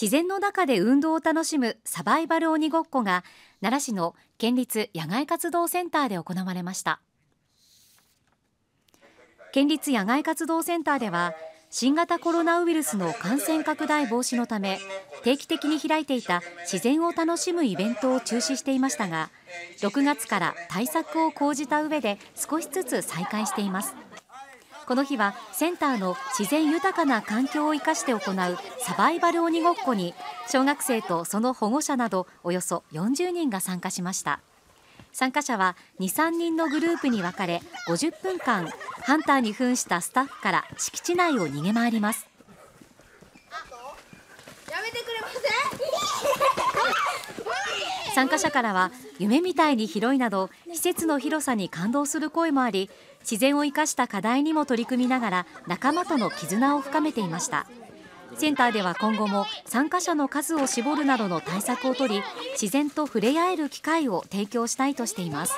自然の中で運動を楽しむサバイバル鬼ごっこが奈良市の県立野外活動センターで行われました県立野外活動センターでは新型コロナウイルスの感染拡大防止のため定期的に開いていた自然を楽しむイベントを中止していましたが6月から対策を講じた上で少しずつ再開していますこの日はセンターの自然豊かな環境を生かして行うサバイバル鬼ごっこに小学生とその保護者などおよそ40人が参加しました参加者は23人のグループに分かれ50分間ハンターに扮したスタッフから敷地内を逃げ回ります参加者からは夢みたいに広いなど施設の広さに感動する声もあり自然を生かした課題にも取り組みながら仲間との絆を深めていましたセンターでは今後も参加者の数を絞るなどの対策を取り自然と触れ合える機会を提供したいとしています。